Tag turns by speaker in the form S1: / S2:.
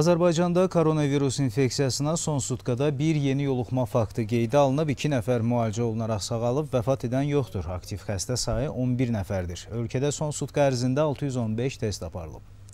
S1: Azərbaycanda koronavirus infeksiyasına son sutqada bir yeni yoluxma faktı qeydə alınıb, 2 nəfər müalicə olunaraq sağalıb, vəfat edən yoxdur. Aktiv xəstə sayı 11 nəfərdir. Ölkədə son sutqa ərzində 615 test aparılıb.